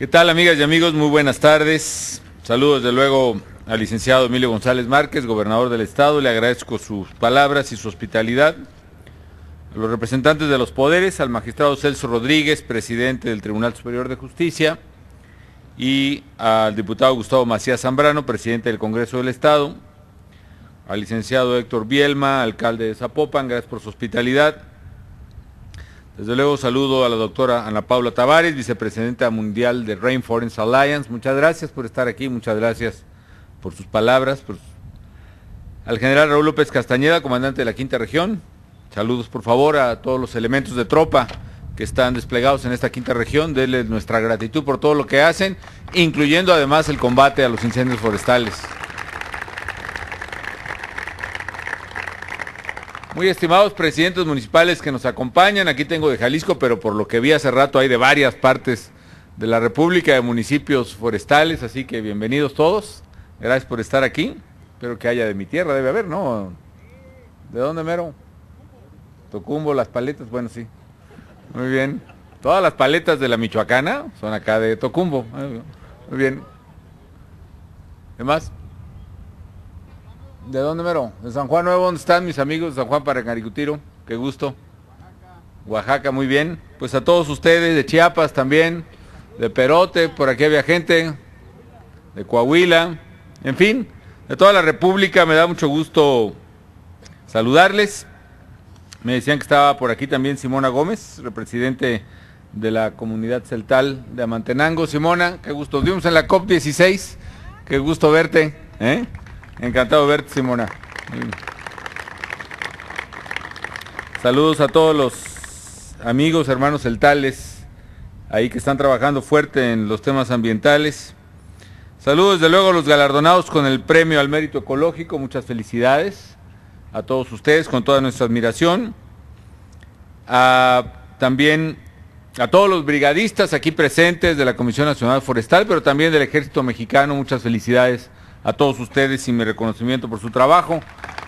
¿Qué tal amigas y amigos? Muy buenas tardes. Saludos desde luego al licenciado Emilio González Márquez, gobernador del estado. Le agradezco sus palabras y su hospitalidad. A los representantes de los poderes, al magistrado Celso Rodríguez, presidente del Tribunal Superior de Justicia, y al diputado Gustavo Macías Zambrano, presidente del Congreso del Estado, al licenciado Héctor Bielma, alcalde de Zapopan, gracias por su hospitalidad desde luego saludo a la doctora Ana Paula Tavares, vicepresidenta mundial de Rainforest Alliance. Muchas gracias por estar aquí, muchas gracias por sus palabras. Al general Raúl López Castañeda, comandante de la Quinta Región. Saludos por favor a todos los elementos de tropa que están desplegados en esta quinta región. Denles nuestra gratitud por todo lo que hacen, incluyendo además el combate a los incendios forestales. Muy estimados presidentes municipales que nos acompañan, aquí tengo de Jalisco, pero por lo que vi hace rato hay de varias partes de la República, de municipios forestales, así que bienvenidos todos. Gracias por estar aquí. Espero que haya de mi tierra, debe haber, ¿no? ¿De dónde mero? Tocumbo, las paletas, bueno, sí. Muy bien. Todas las paletas de la Michoacana son acá de Tocumbo. Muy bien. ¿Qué más? ¿De dónde mero? De San Juan Nuevo, ¿dónde están mis amigos de San Juan para Caricutiro? Qué gusto. Oaxaca, muy bien. Pues a todos ustedes, de Chiapas también, de Perote, por aquí había gente, de Coahuila, en fin, de toda la República, me da mucho gusto saludarles. Me decían que estaba por aquí también Simona Gómez, representante de la comunidad celtal de Amantenango. Simona, qué gusto. Dimos en la COP16, qué gusto verte. ¿eh? Encantado de verte, Simona. Saludos a todos los amigos, hermanos celtales, ahí que están trabajando fuerte en los temas ambientales. Saludos desde luego a los galardonados con el premio al mérito ecológico, muchas felicidades a todos ustedes, con toda nuestra admiración. también a todos los brigadistas aquí presentes de la Comisión Nacional Forestal, pero también del Ejército Mexicano, muchas felicidades a todos ustedes y mi reconocimiento por su trabajo.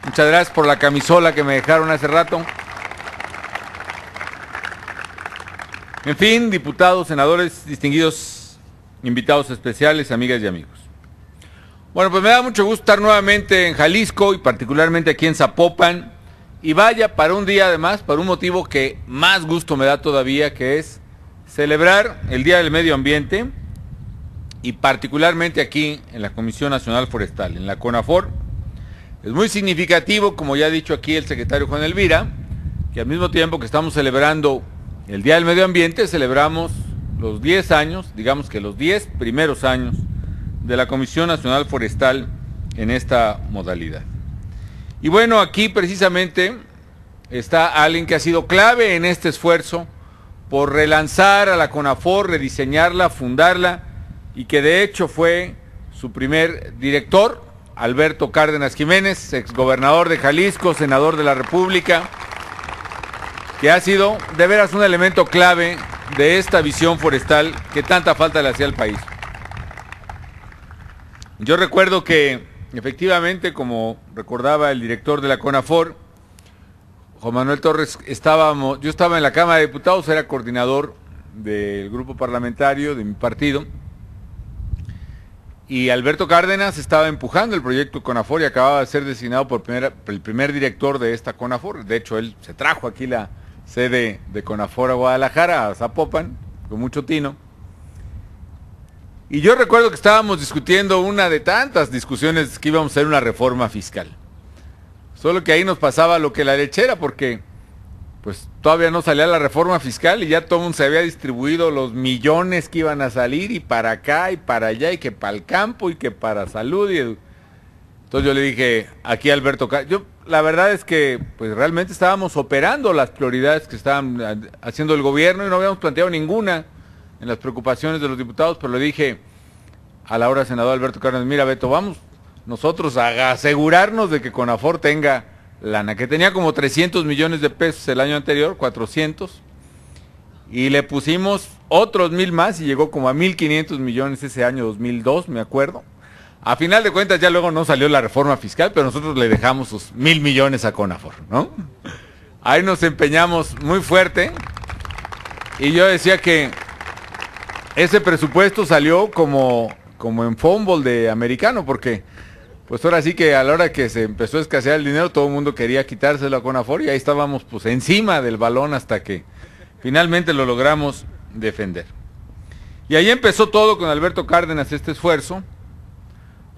Muchas gracias por la camisola que me dejaron hace rato. En fin, diputados, senadores, distinguidos invitados especiales, amigas y amigos. Bueno, pues me da mucho gusto estar nuevamente en Jalisco y particularmente aquí en Zapopan. Y vaya para un día además, para un motivo que más gusto me da todavía, que es celebrar el Día del Medio Ambiente y particularmente aquí en la Comisión Nacional Forestal, en la CONAFOR. Es muy significativo, como ya ha dicho aquí el secretario Juan Elvira, que al mismo tiempo que estamos celebrando el Día del Medio Ambiente, celebramos los 10 años, digamos que los 10 primeros años de la Comisión Nacional Forestal en esta modalidad. Y bueno, aquí precisamente está alguien que ha sido clave en este esfuerzo por relanzar a la CONAFOR, rediseñarla, fundarla y que de hecho fue su primer director, Alberto Cárdenas Jiménez, exgobernador de Jalisco, senador de la República, que ha sido de veras un elemento clave de esta visión forestal que tanta falta le hacía al país. Yo recuerdo que efectivamente, como recordaba el director de la CONAFOR, Juan Manuel Torres, estábamos, yo estaba en la Cámara de Diputados, era coordinador del grupo parlamentario de mi partido, y Alberto Cárdenas estaba empujando el proyecto CONAFOR y acababa de ser designado por el primer director de esta CONAFOR. De hecho, él se trajo aquí la sede de CONAFOR a Guadalajara, a Zapopan, con mucho tino. Y yo recuerdo que estábamos discutiendo una de tantas discusiones que íbamos a hacer una reforma fiscal. Solo que ahí nos pasaba lo que la lechera, porque pues todavía no salía la reforma fiscal y ya todo se había distribuido los millones que iban a salir y para acá y para allá y que para el campo y que para salud. Y Entonces yo le dije aquí a Alberto, yo la verdad es que pues realmente estábamos operando las prioridades que estaban haciendo el gobierno y no habíamos planteado ninguna en las preocupaciones de los diputados, pero le dije a la hora senador Alberto Carlos, mira Beto, vamos nosotros a asegurarnos de que Conafor tenga lana, que tenía como 300 millones de pesos el año anterior, 400, y le pusimos otros mil más y llegó como a 1.500 millones ese año 2002, me acuerdo. A final de cuentas ya luego no salió la reforma fiscal, pero nosotros le dejamos sus mil millones a Conafor, ¿no? Ahí nos empeñamos muy fuerte y yo decía que ese presupuesto salió como, como en fútbol de americano, porque pues ahora sí que a la hora que se empezó a escasear el dinero, todo el mundo quería quitárselo a Conafor y ahí estábamos pues encima del balón hasta que finalmente lo logramos defender. Y ahí empezó todo con Alberto Cárdenas este esfuerzo.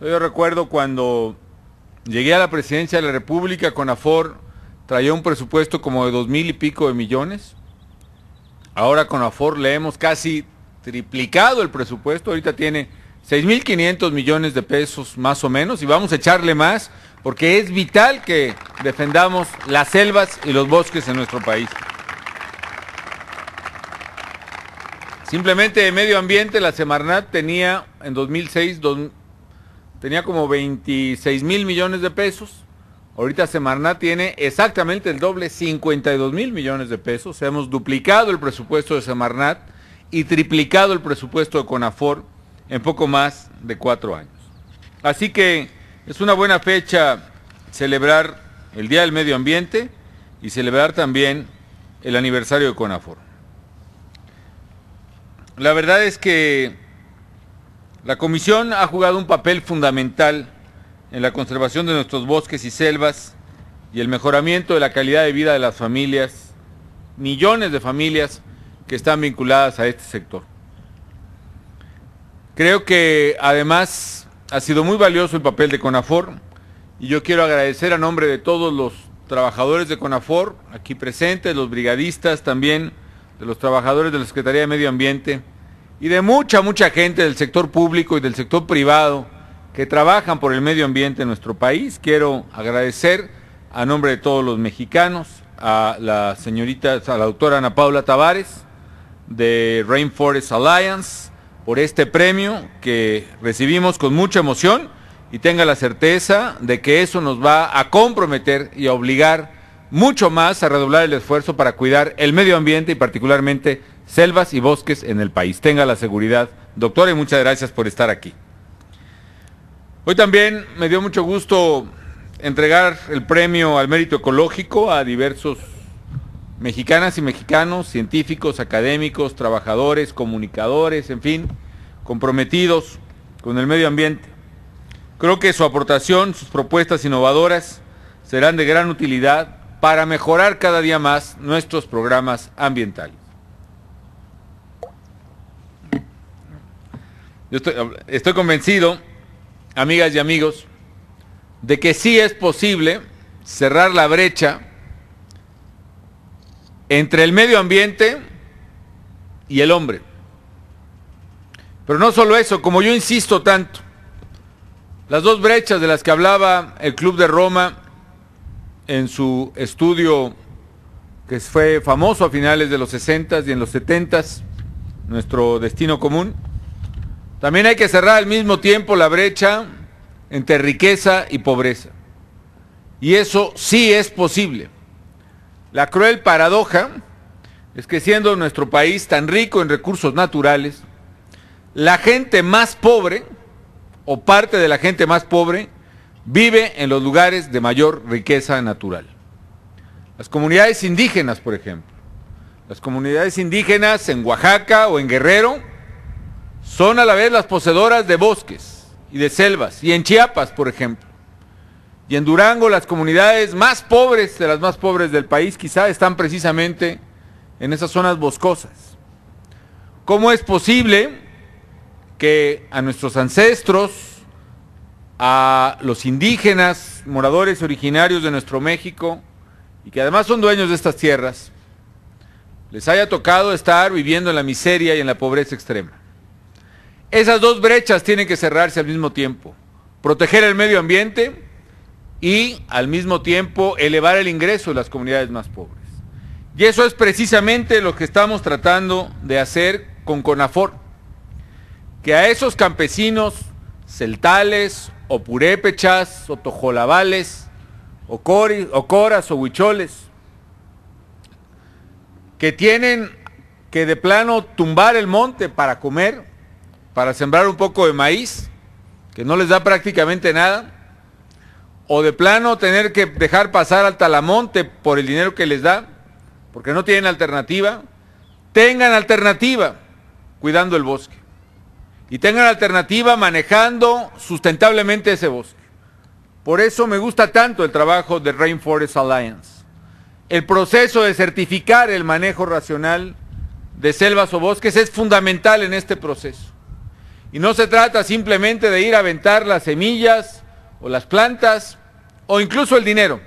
Yo recuerdo cuando llegué a la presidencia de la República, Conafor traía un presupuesto como de dos mil y pico de millones. Ahora Conafor le hemos casi triplicado el presupuesto, ahorita tiene 6.500 millones de pesos más o menos y vamos a echarle más porque es vital que defendamos las selvas y los bosques en nuestro país. Simplemente de medio ambiente, la Semarnat tenía en 2006 tenía como 26 mil millones de pesos. Ahorita Semarnat tiene exactamente el doble, 52 mil millones de pesos. Hemos duplicado el presupuesto de Semarnat y triplicado el presupuesto de CONAFOR en poco más de cuatro años. Así que es una buena fecha celebrar el Día del Medio Ambiente y celebrar también el aniversario de CONAFOR. La verdad es que la Comisión ha jugado un papel fundamental en la conservación de nuestros bosques y selvas y el mejoramiento de la calidad de vida de las familias, millones de familias que están vinculadas a este sector. Creo que además ha sido muy valioso el papel de CONAFOR y yo quiero agradecer a nombre de todos los trabajadores de CONAFOR aquí presentes, los brigadistas también, de los trabajadores de la Secretaría de Medio Ambiente y de mucha, mucha gente del sector público y del sector privado que trabajan por el medio ambiente en nuestro país. Quiero agradecer a nombre de todos los mexicanos a la señorita, a la doctora Ana Paula Tavares de Rainforest Alliance, por este premio que recibimos con mucha emoción y tenga la certeza de que eso nos va a comprometer y a obligar mucho más a redoblar el esfuerzo para cuidar el medio ambiente y particularmente selvas y bosques en el país. Tenga la seguridad, doctora, y muchas gracias por estar aquí. Hoy también me dio mucho gusto entregar el premio al mérito ecológico a diversos mexicanas y mexicanos, científicos, académicos, trabajadores, comunicadores, en fin, comprometidos con el medio ambiente. Creo que su aportación, sus propuestas innovadoras serán de gran utilidad para mejorar cada día más nuestros programas ambientales. Yo estoy, estoy convencido, amigas y amigos, de que sí es posible cerrar la brecha entre el medio ambiente y el hombre. Pero no solo eso, como yo insisto tanto, las dos brechas de las que hablaba el Club de Roma en su estudio que fue famoso a finales de los 60 y en los 70, nuestro destino común, también hay que cerrar al mismo tiempo la brecha entre riqueza y pobreza. Y eso sí es posible. La cruel paradoja es que siendo nuestro país tan rico en recursos naturales, la gente más pobre, o parte de la gente más pobre, vive en los lugares de mayor riqueza natural. Las comunidades indígenas, por ejemplo. Las comunidades indígenas en Oaxaca o en Guerrero son a la vez las poseedoras de bosques y de selvas, y en Chiapas, por ejemplo. Y en Durango las comunidades más pobres de las más pobres del país quizá están precisamente en esas zonas boscosas. ¿Cómo es posible que a nuestros ancestros, a los indígenas, moradores originarios de nuestro México, y que además son dueños de estas tierras, les haya tocado estar viviendo en la miseria y en la pobreza extrema. Esas dos brechas tienen que cerrarse al mismo tiempo. Proteger el medio ambiente y al mismo tiempo elevar el ingreso de las comunidades más pobres. Y eso es precisamente lo que estamos tratando de hacer con CONAFOR, que a esos campesinos celtales o purépechas o tojolabales o, o coras o huicholes, que tienen que de plano tumbar el monte para comer, para sembrar un poco de maíz, que no les da prácticamente nada, o de plano tener que dejar pasar al Talamonte por el dinero que les da, porque no tienen alternativa, tengan alternativa cuidando el bosque y tengan alternativa manejando sustentablemente ese bosque. Por eso me gusta tanto el trabajo de Rainforest Alliance. El proceso de certificar el manejo racional de selvas o bosques es fundamental en este proceso. Y no se trata simplemente de ir a aventar las semillas, o las plantas o incluso el dinero.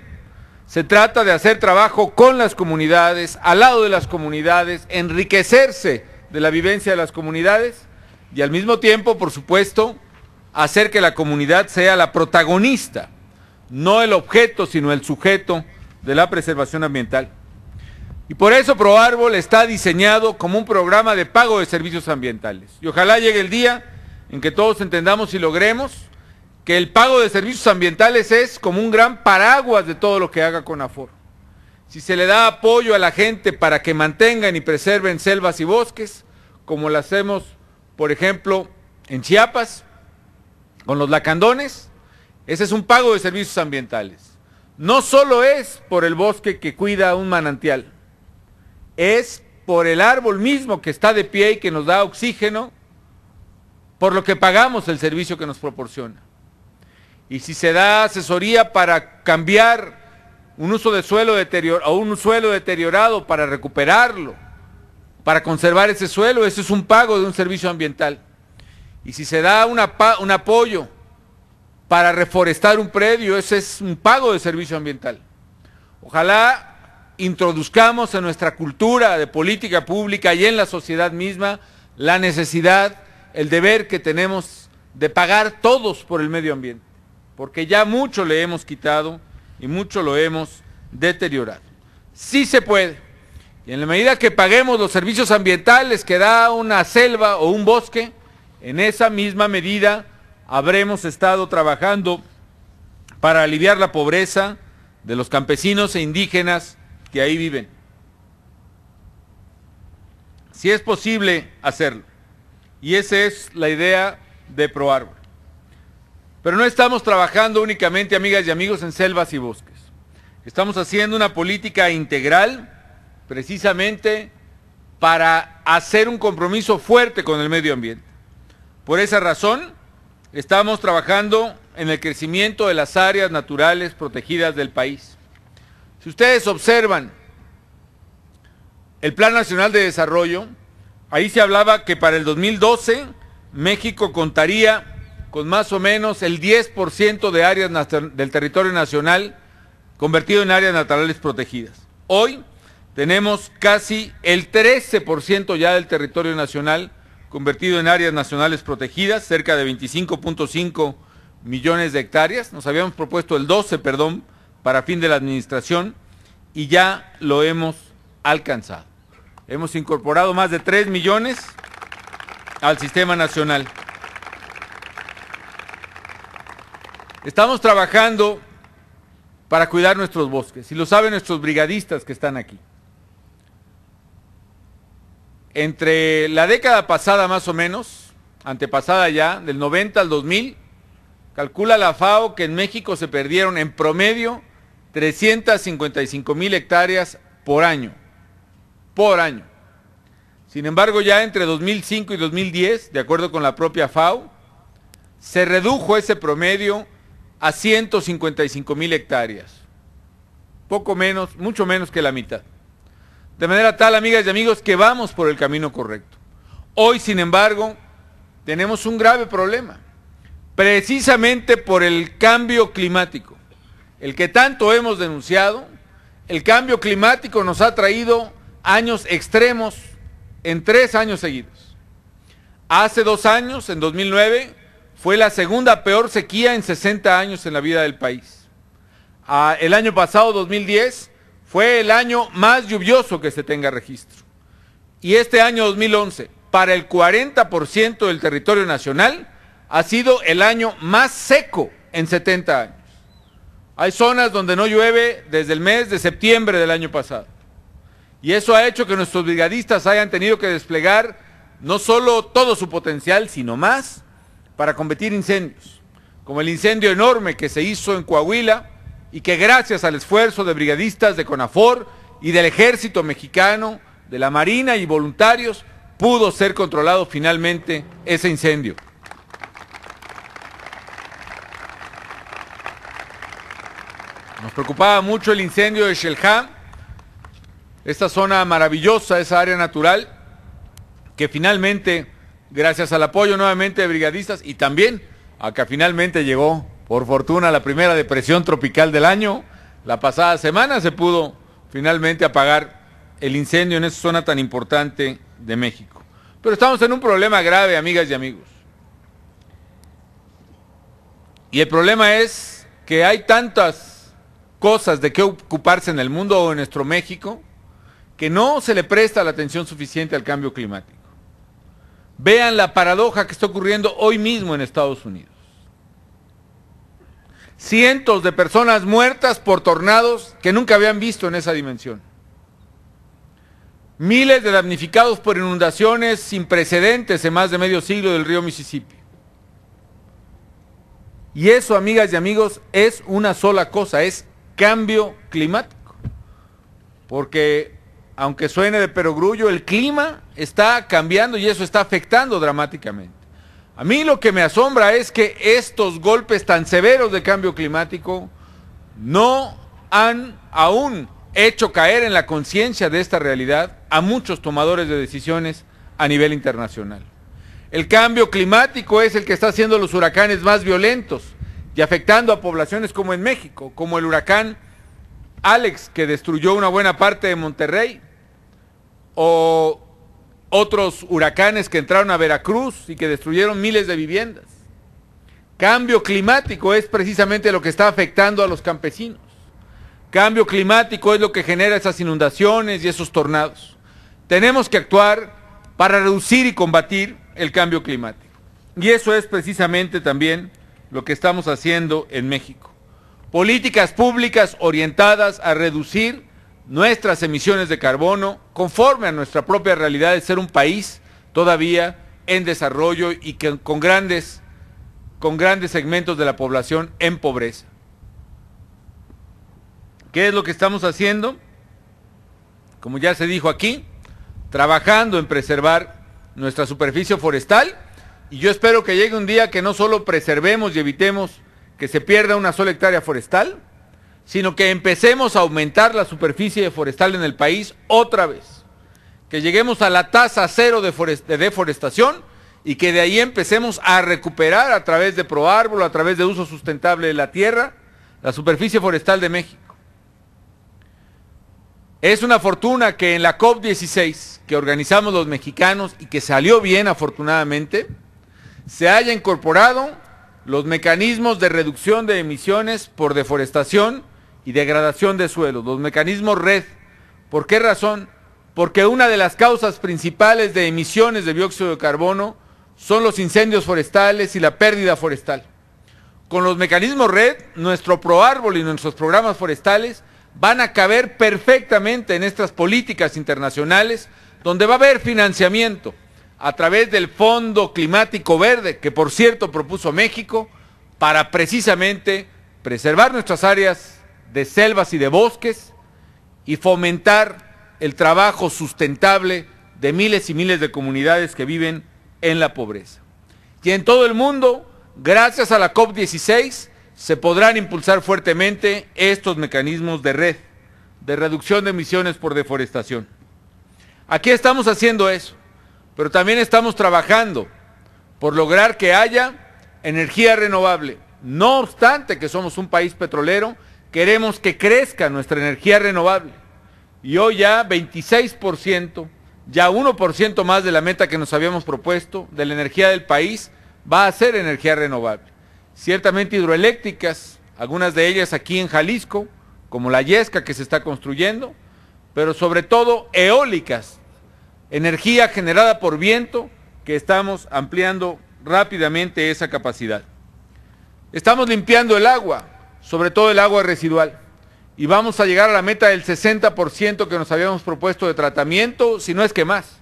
Se trata de hacer trabajo con las comunidades, al lado de las comunidades, enriquecerse de la vivencia de las comunidades y al mismo tiempo, por supuesto, hacer que la comunidad sea la protagonista, no el objeto, sino el sujeto de la preservación ambiental. Y por eso Árbol está diseñado como un programa de pago de servicios ambientales. Y ojalá llegue el día en que todos entendamos y logremos que el pago de servicios ambientales es como un gran paraguas de todo lo que haga con Aforo. Si se le da apoyo a la gente para que mantengan y preserven selvas y bosques, como lo hacemos, por ejemplo, en Chiapas, con los lacandones, ese es un pago de servicios ambientales. No solo es por el bosque que cuida un manantial, es por el árbol mismo que está de pie y que nos da oxígeno, por lo que pagamos el servicio que nos proporciona. Y si se da asesoría para cambiar un uso de suelo deteriorado, un suelo deteriorado para recuperarlo, para conservar ese suelo, ese es un pago de un servicio ambiental. Y si se da un apoyo para reforestar un predio, ese es un pago de servicio ambiental. Ojalá introduzcamos en nuestra cultura de política pública y en la sociedad misma la necesidad, el deber que tenemos de pagar todos por el medio ambiente porque ya mucho le hemos quitado y mucho lo hemos deteriorado. Sí se puede. Y en la medida que paguemos los servicios ambientales que da una selva o un bosque, en esa misma medida habremos estado trabajando para aliviar la pobreza de los campesinos e indígenas que ahí viven. Si es posible hacerlo. Y esa es la idea de Árbol. Pero no estamos trabajando únicamente, amigas y amigos, en selvas y bosques. Estamos haciendo una política integral precisamente para hacer un compromiso fuerte con el medio ambiente. Por esa razón, estamos trabajando en el crecimiento de las áreas naturales protegidas del país. Si ustedes observan el Plan Nacional de Desarrollo, ahí se hablaba que para el 2012 México contaría con más o menos el 10% de áreas del territorio nacional convertido en áreas naturales protegidas. Hoy tenemos casi el 13% ya del territorio nacional convertido en áreas nacionales protegidas, cerca de 25.5 millones de hectáreas. Nos habíamos propuesto el 12, perdón, para fin de la administración y ya lo hemos alcanzado. Hemos incorporado más de 3 millones al sistema nacional. Estamos trabajando para cuidar nuestros bosques, y lo saben nuestros brigadistas que están aquí. Entre la década pasada más o menos, antepasada ya, del 90 al 2000, calcula la FAO que en México se perdieron en promedio 355 mil hectáreas por año, por año. Sin embargo, ya entre 2005 y 2010, de acuerdo con la propia FAO, se redujo ese promedio a 155 mil hectáreas. Poco menos, mucho menos que la mitad. De manera tal, amigas y amigos, que vamos por el camino correcto. Hoy, sin embargo, tenemos un grave problema, precisamente por el cambio climático, el que tanto hemos denunciado. El cambio climático nos ha traído años extremos en tres años seguidos. Hace dos años, en 2009, fue la segunda peor sequía en 60 años en la vida del país. Ah, el año pasado, 2010, fue el año más lluvioso que se tenga registro. Y este año 2011, para el 40% del territorio nacional, ha sido el año más seco en 70 años. Hay zonas donde no llueve desde el mes de septiembre del año pasado. Y eso ha hecho que nuestros brigadistas hayan tenido que desplegar no solo todo su potencial, sino más, para combatir incendios, como el incendio enorme que se hizo en Coahuila y que gracias al esfuerzo de brigadistas de CONAFOR y del ejército mexicano, de la Marina y voluntarios, pudo ser controlado finalmente ese incendio. Nos preocupaba mucho el incendio de Shellham, esta zona maravillosa, esa área natural, que finalmente gracias al apoyo nuevamente de brigadistas y también a que finalmente llegó, por fortuna, la primera depresión tropical del año. La pasada semana se pudo finalmente apagar el incendio en esa zona tan importante de México. Pero estamos en un problema grave, amigas y amigos. Y el problema es que hay tantas cosas de qué ocuparse en el mundo o en nuestro México que no se le presta la atención suficiente al cambio climático. Vean la paradoja que está ocurriendo hoy mismo en Estados Unidos. Cientos de personas muertas por tornados que nunca habían visto en esa dimensión. Miles de damnificados por inundaciones sin precedentes en más de medio siglo del río Mississippi. Y eso, amigas y amigos, es una sola cosa, es cambio climático. Porque aunque suene de perogrullo, el clima está cambiando y eso está afectando dramáticamente. A mí lo que me asombra es que estos golpes tan severos de cambio climático no han aún hecho caer en la conciencia de esta realidad a muchos tomadores de decisiones a nivel internacional. El cambio climático es el que está haciendo los huracanes más violentos y afectando a poblaciones como en México, como el huracán Alex, que destruyó una buena parte de Monterrey, o otros huracanes que entraron a Veracruz y que destruyeron miles de viviendas. Cambio climático es precisamente lo que está afectando a los campesinos. Cambio climático es lo que genera esas inundaciones y esos tornados. Tenemos que actuar para reducir y combatir el cambio climático. Y eso es precisamente también lo que estamos haciendo en México. Políticas públicas orientadas a reducir nuestras emisiones de carbono conforme a nuestra propia realidad de ser un país todavía en desarrollo y que, con, grandes, con grandes segmentos de la población en pobreza. ¿Qué es lo que estamos haciendo? Como ya se dijo aquí, trabajando en preservar nuestra superficie forestal y yo espero que llegue un día que no solo preservemos y evitemos que se pierda una sola hectárea forestal, sino que empecemos a aumentar la superficie forestal en el país otra vez, que lleguemos a la tasa cero de, deforestación y que de ahí empecemos a recuperar a través de proárbol, a través de uso sustentable de la tierra, la superficie forestal de México. Es una fortuna que en la COP16, que organizamos los mexicanos y que salió bien afortunadamente, se haya incorporado los mecanismos de reducción de emisiones por deforestación y degradación de suelo, los mecanismos red. ¿Por qué razón? Porque una de las causas principales de emisiones de dióxido de carbono son los incendios forestales y la pérdida forestal. Con los mecanismos red, nuestro proárbol y nuestros programas forestales van a caber perfectamente en estas políticas internacionales, donde va a haber financiamiento a través del Fondo Climático Verde, que por cierto propuso México, para precisamente preservar nuestras áreas de selvas y de bosques y fomentar el trabajo sustentable de miles y miles de comunidades que viven en la pobreza. Y en todo el mundo, gracias a la COP16, se podrán impulsar fuertemente estos mecanismos de red, de reducción de emisiones por deforestación. Aquí estamos haciendo eso, pero también estamos trabajando por lograr que haya energía renovable. No obstante que somos un país petrolero Queremos que crezca nuestra energía renovable. Y hoy ya 26%, ya 1% más de la meta que nos habíamos propuesto de la energía del país va a ser energía renovable. Ciertamente hidroeléctricas, algunas de ellas aquí en Jalisco, como la Yesca que se está construyendo, pero sobre todo eólicas, energía generada por viento, que estamos ampliando rápidamente esa capacidad. Estamos limpiando el agua, sobre todo el agua residual. Y vamos a llegar a la meta del 60% que nos habíamos propuesto de tratamiento, si no es que más.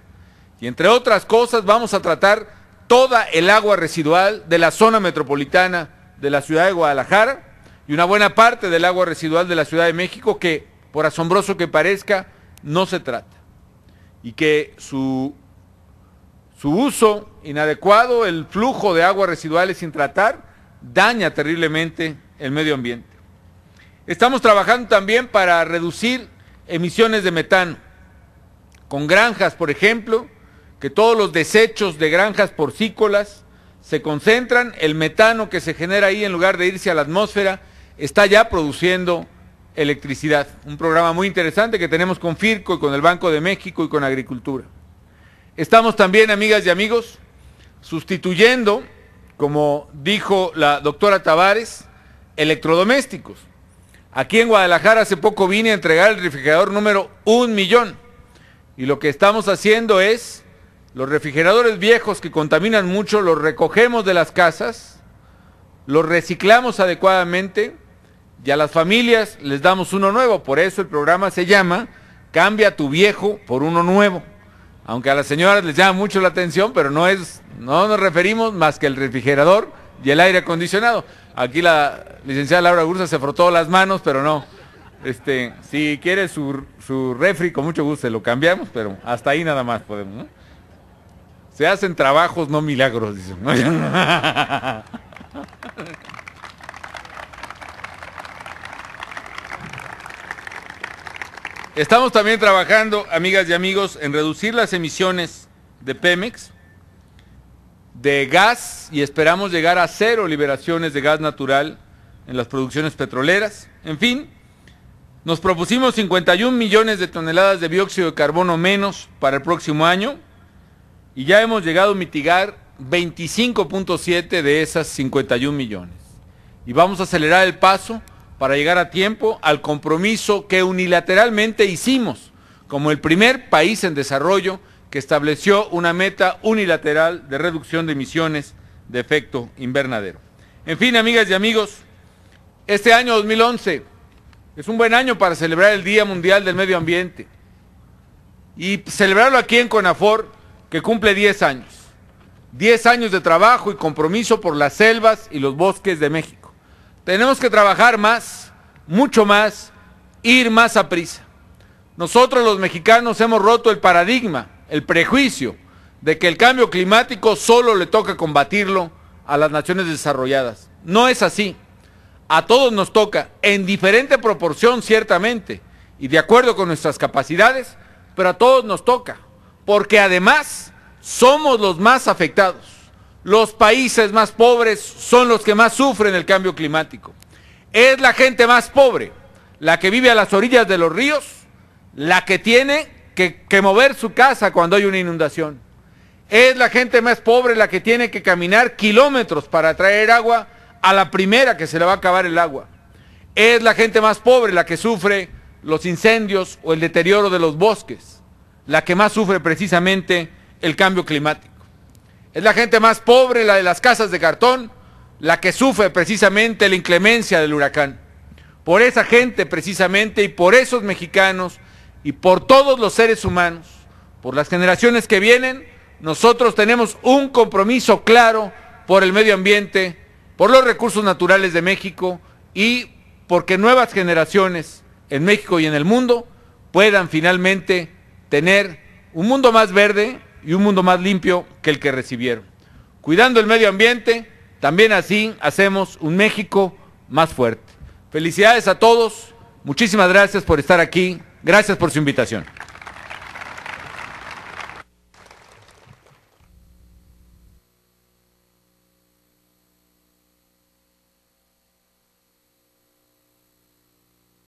Y entre otras cosas vamos a tratar toda el agua residual de la zona metropolitana de la ciudad de Guadalajara y una buena parte del agua residual de la Ciudad de México que, por asombroso que parezca, no se trata. Y que su, su uso inadecuado, el flujo de residual residuales sin tratar, daña terriblemente el medio ambiente. Estamos trabajando también para reducir emisiones de metano, con granjas, por ejemplo, que todos los desechos de granjas porcícolas se concentran, el metano que se genera ahí en lugar de irse a la atmósfera está ya produciendo electricidad. Un programa muy interesante que tenemos con FIRCO y con el Banco de México y con Agricultura. Estamos también, amigas y amigos, sustituyendo como dijo la doctora Tavares, electrodomésticos. Aquí en Guadalajara hace poco vine a entregar el refrigerador número un millón. Y lo que estamos haciendo es, los refrigeradores viejos que contaminan mucho, los recogemos de las casas, los reciclamos adecuadamente y a las familias les damos uno nuevo. Por eso el programa se llama Cambia tu viejo por uno nuevo aunque a las señoras les llama mucho la atención, pero no es, no nos referimos más que el refrigerador y el aire acondicionado. Aquí la licenciada Laura Gursa se frotó las manos, pero no. Este, si quiere su, su refri, con mucho gusto se lo cambiamos, pero hasta ahí nada más podemos, Se hacen trabajos, no milagros, dicen. Estamos también trabajando, amigas y amigos, en reducir las emisiones de Pemex, de gas, y esperamos llegar a cero liberaciones de gas natural en las producciones petroleras. En fin, nos propusimos 51 millones de toneladas de dióxido de carbono menos para el próximo año y ya hemos llegado a mitigar 25.7 de esas 51 millones. Y vamos a acelerar el paso para llegar a tiempo al compromiso que unilateralmente hicimos como el primer país en desarrollo que estableció una meta unilateral de reducción de emisiones de efecto invernadero. En fin, amigas y amigos, este año 2011 es un buen año para celebrar el Día Mundial del Medio Ambiente y celebrarlo aquí en Conafor, que cumple 10 años. 10 años de trabajo y compromiso por las selvas y los bosques de México. Tenemos que trabajar más, mucho más, ir más a prisa. Nosotros los mexicanos hemos roto el paradigma, el prejuicio de que el cambio climático solo le toca combatirlo a las naciones desarrolladas. No es así. A todos nos toca, en diferente proporción ciertamente, y de acuerdo con nuestras capacidades, pero a todos nos toca, porque además somos los más afectados los países más pobres son los que más sufren el cambio climático. Es la gente más pobre, la que vive a las orillas de los ríos, la que tiene que, mover su casa cuando hay una inundación. Es la gente más pobre la que tiene que caminar kilómetros para traer agua a la primera que se le va a acabar el agua. Es la gente más pobre la que sufre los incendios o el deterioro de los bosques, la que más sufre precisamente el cambio climático. Es la gente más pobre, la de las casas de cartón, la que sufre precisamente la inclemencia del huracán. Por esa gente precisamente y por esos mexicanos y por todos los seres humanos, por las generaciones que vienen, nosotros tenemos un compromiso claro por el medio ambiente, por los recursos naturales de México y porque nuevas generaciones en México y en el mundo puedan finalmente tener un mundo más verde, y un mundo más limpio que el que recibieron. Cuidando el medio ambiente, también así hacemos un México más fuerte. Felicidades a todos, muchísimas gracias por estar aquí, gracias por su invitación.